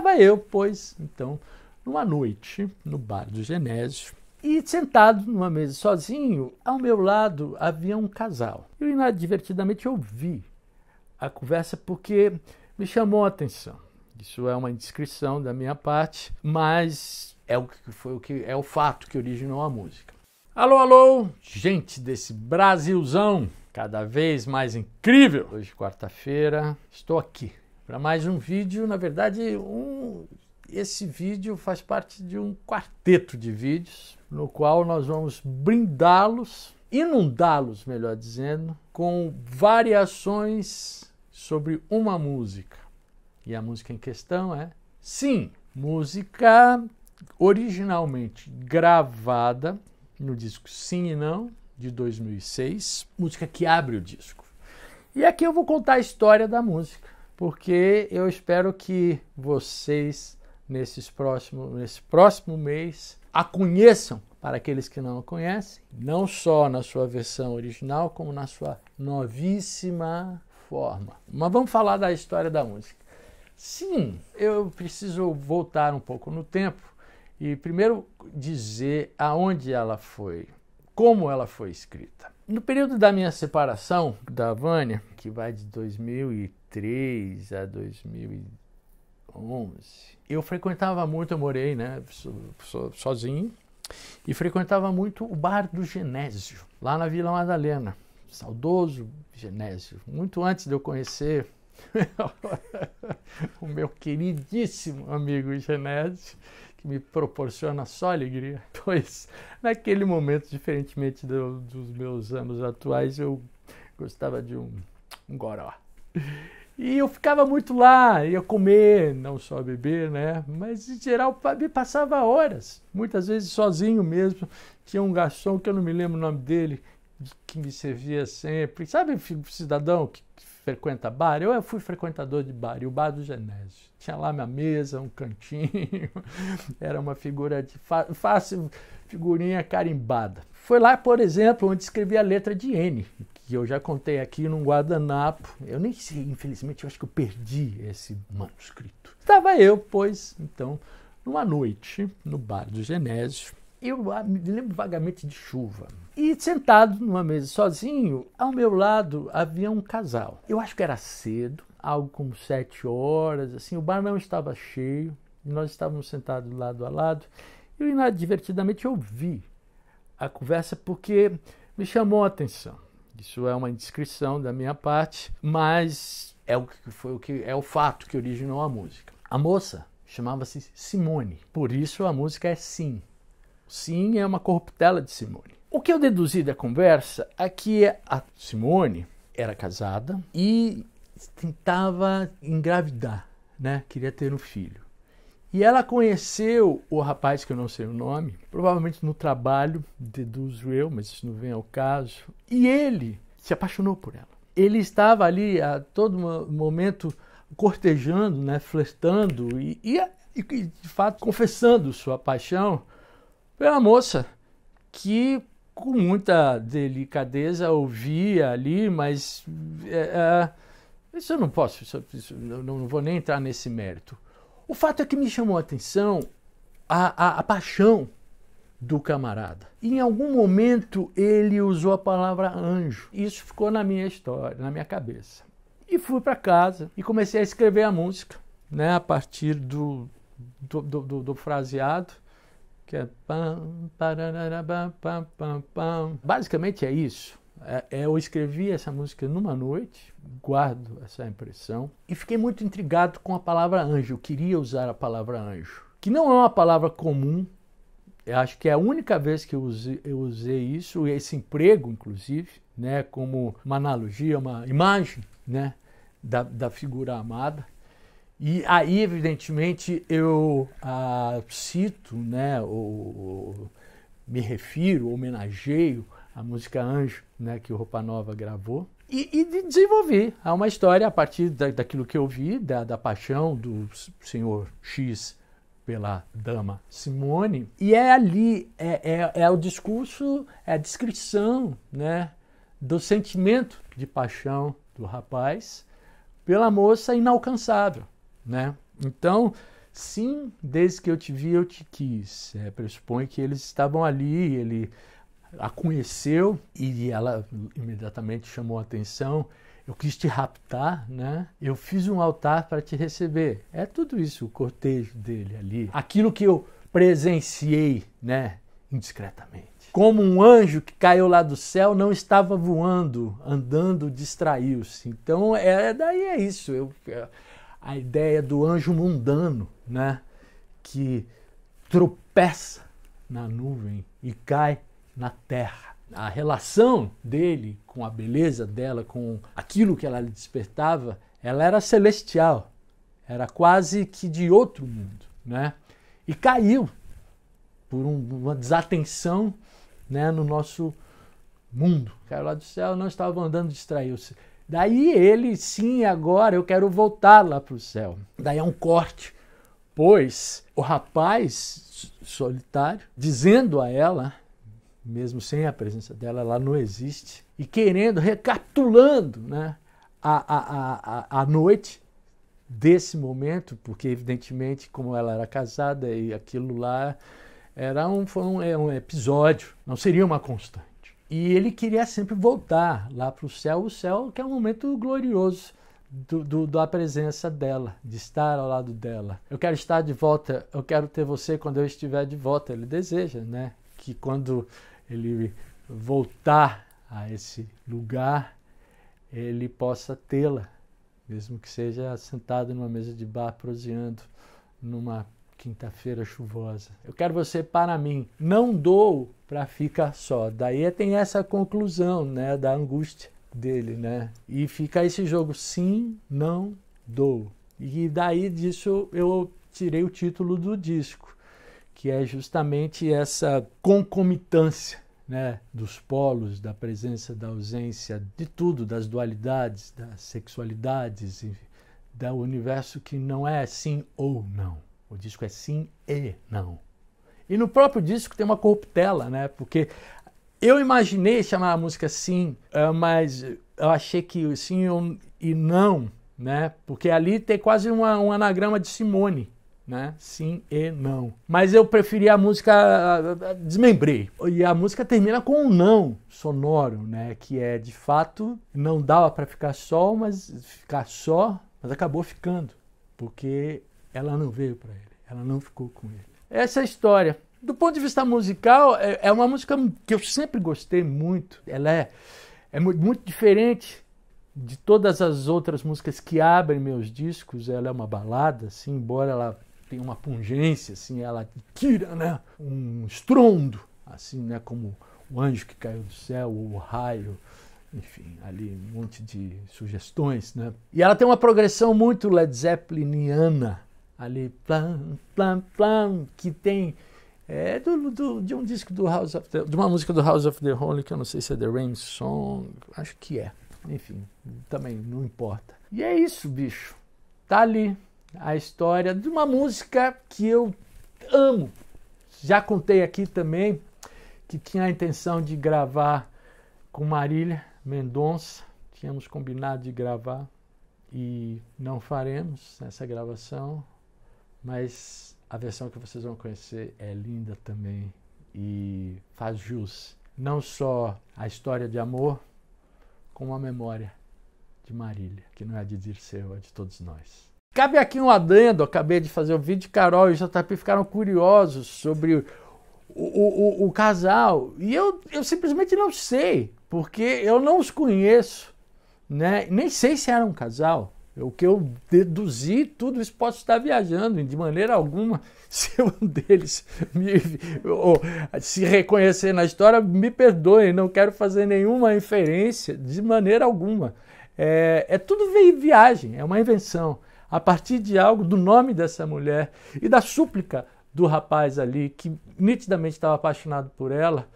estava eu, pois, então, numa noite, no bar do Genésio, e sentado numa mesa sozinho, ao meu lado havia um casal. Eu inadvertidamente ouvi a conversa porque me chamou a atenção. Isso é uma indiscrição da minha parte, mas é o que foi o que é o fato que originou a música. Alô, alô, gente desse Brasilzão, cada vez mais incrível. Hoje quarta-feira, estou aqui para mais um vídeo. Na verdade, um, esse vídeo faz parte de um quarteto de vídeos no qual nós vamos brindá-los, inundá-los, melhor dizendo, com variações sobre uma música. E a música em questão é Sim, música originalmente gravada no disco Sim e Não, de 2006, música que abre o disco. E aqui eu vou contar a história da música porque eu espero que vocês, nesses próximo, nesse próximo mês, a conheçam para aqueles que não a conhecem, não só na sua versão original, como na sua novíssima forma. Mas vamos falar da história da música. Sim, eu preciso voltar um pouco no tempo e primeiro dizer aonde ela foi, como ela foi escrita. No período da minha separação da Vânia, que vai de 2003, e 2003 a 2011, eu frequentava muito, eu morei né, sozinho, e frequentava muito o bar do Genésio, lá na Vila Madalena. Saudoso Genésio, muito antes de eu conhecer o meu queridíssimo amigo Genésio, que me proporciona só alegria. Pois, naquele momento, diferentemente do, dos meus anos atuais, eu gostava de um, um goró. E eu ficava muito lá, ia comer, não só beber, né? Mas em geral passava horas, muitas vezes sozinho mesmo. Tinha um garçom que eu não me lembro o nome dele, que me servia sempre. Sabe, cidadão que, que frequenta bar? Eu fui frequentador de bar, e o bar do Genésio. Tinha lá minha mesa, um cantinho. Era uma figura de fácil, figurinha carimbada. Foi lá, por exemplo, onde escrevi a letra de N, que eu já contei aqui num guardanapo. Eu nem sei, infelizmente, eu acho que eu perdi esse manuscrito. Estava eu, pois, então, numa noite, no bar do Genésio, eu me lembro vagamente de chuva. E sentado numa mesa sozinho, ao meu lado havia um casal. Eu acho que era cedo, algo como sete horas, assim, o bar não estava cheio, nós estávamos sentados lado a lado. Eu inadvertidamente ouvi a conversa porque me chamou a atenção. Isso é uma indiscrição da minha parte, mas é o que foi o que é o fato que originou a música. A moça chamava-se Simone, por isso a música é Sim. Sim é uma corruptela de Simone. O que eu deduzi da conversa é que a Simone era casada e tentava engravidar, né? Queria ter um filho. E ela conheceu o rapaz, que eu não sei o nome, provavelmente no trabalho, deduzo eu, mas isso não vem ao caso. E ele se apaixonou por ela. Ele estava ali a todo momento cortejando, né, flertando e, e, e de fato confessando sua paixão pela moça que com muita delicadeza ouvia ali, mas é, é, isso eu não posso, isso, isso, eu não vou nem entrar nesse mérito. O fato é que me chamou a atenção a, a, a paixão do camarada. E em algum momento ele usou a palavra anjo. Isso ficou na minha história, na minha cabeça. E fui para casa e comecei a escrever a música, né, a partir do, do, do, do, do fraseado que é pam, pam, pam, pam. Basicamente é isso. É, é, eu escrevi essa música numa noite, guardo essa impressão, e fiquei muito intrigado com a palavra anjo. Eu queria usar a palavra anjo, que não é uma palavra comum. Eu acho que é a única vez que eu usei, isso, esse emprego, inclusive, né, como uma analogia, uma imagem né, da, da figura amada. E aí, evidentemente, eu ah, cito, né, ou, ou me refiro, homenageio a música Anjo, né, que o Roupa Nova gravou. E, e desenvolvi uma história a partir da, daquilo que eu vi, da, da paixão do senhor X pela dama Simone. E é ali, é, é, é o discurso, é a descrição né, do sentimento de paixão do rapaz pela moça inalcançável. Né? Então, sim, desde que eu te vi, eu te quis. É, pressupõe que eles estavam ali, ele a conheceu e ela imediatamente chamou a atenção. Eu quis te raptar, né? Eu fiz um altar para te receber. É tudo isso, o cortejo dele ali. Aquilo que eu presenciei, né? Indiscretamente. Como um anjo que caiu lá do céu, não estava voando, andando, distraiu-se. Então, é, daí é isso. Eu, é, a ideia do anjo mundano, né? Que tropeça na nuvem e cai na terra. A relação dele com a beleza dela, com aquilo que ela lhe despertava, ela era celestial, era quase que de outro mundo, né? E caiu por um, uma desatenção, né, no nosso mundo. Caiu lá do céu, não estava andando, distraiu-se. Daí ele, sim, agora eu quero voltar lá para o céu. Daí é um corte, pois o rapaz solitário dizendo a ela mesmo sem a presença dela, ela não existe. E querendo, recapitulando né, a, a, a, a noite desse momento, porque evidentemente, como ela era casada e aquilo lá era um, foi um, é um episódio, não seria uma constante. E ele queria sempre voltar lá para o céu, o céu que é um momento glorioso do, do, da presença dela, de estar ao lado dela. Eu quero estar de volta, eu quero ter você quando eu estiver de volta. Ele deseja, né? Que quando ele voltar a esse lugar, ele possa tê-la, mesmo que seja sentado numa mesa de bar proseando numa quinta-feira chuvosa. Eu quero você para mim, não dou para ficar só. Daí é, tem essa conclusão, né, da angústia dele, né? E fica esse jogo sim, não dou. E daí disso eu tirei o título do disco que é justamente essa concomitância né, dos polos, da presença, da ausência, de tudo, das dualidades, das sexualidades, do universo que não é sim ou não. O disco é sim e não. E no próprio disco tem uma corruptela, né? Porque eu imaginei chamar a música sim, eh, mas eu achei que sim e não, né? Porque ali tem quase uma, um anagrama de Simone né? Sim e não. Mas eu preferi a música desmembrei. E a música termina com um não sonoro, né? Que é de fato não dava para ficar só, mas ficar só, mas acabou ficando, porque ela não veio para ele, ela não ficou com ele. Essa é a história. Do ponto de vista musical, é, é uma música que eu sempre gostei muito. Ela é, é muito diferente de todas as outras músicas que abrem meus discos. Ela é uma balada, assim, embora ela tem uma pungência, assim, ela tira, né, um estrondo, assim, né, como o anjo que caiu do céu, ou o raio, enfim, ali um monte de sugestões, né? E ela tem uma progressão muito Led Zeppeliniana, ali, plam, plam, plam, que tem é do, do, de um disco do House of the, de uma música do House of the Holy que eu não sei se é The Rain Song, acho que é. Enfim, também não importa. E é isso, bicho. Tá ali a história de uma música que eu amo. Já contei aqui também que tinha a intenção de gravar com Marília Mendonça. Tínhamos combinado de gravar e não faremos essa gravação, mas a versão que vocês vão conhecer é linda também e faz jus não só a história de amor, como a memória de Marília, que não é de Dirceu, é de todos nós. Cabe aqui um adendo, acabei de fazer o vídeo vídeo, Carol e JP ficaram curiosos sobre o, o, o, casal. E eu, eu simplesmente não sei, porque eu não os conheço, né? Nem sei se era um casal. O que eu deduzi, tudo isso pode estar viajando, de maneira alguma, se um deles me, se reconhecer na história, me perdoem, não quero fazer nenhuma inferência, de maneira alguma. É, é tudo viagem, é uma invenção a partir de algo do nome dessa mulher e da súplica do rapaz ali, que nitidamente estava apaixonado por ela.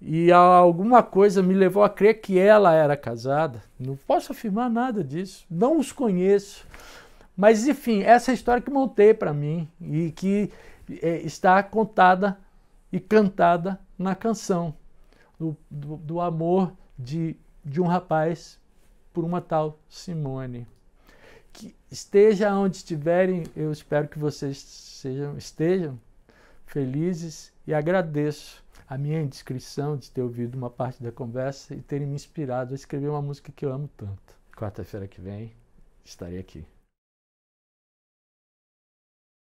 E alguma coisa me levou a crer que ela era casada. Não posso afirmar nada disso, não os conheço. Mas enfim, essa é história que montei para mim e que é, está contada e cantada na canção do, do, do amor de, de um rapaz por uma tal Simone que esteja onde estiverem, eu espero que vocês sejam, estejam felizes e agradeço a minha indiscrição de ter ouvido uma parte da conversa e terem me inspirado a escrever uma música que eu amo tanto. Quarta-feira que vem estarei aqui.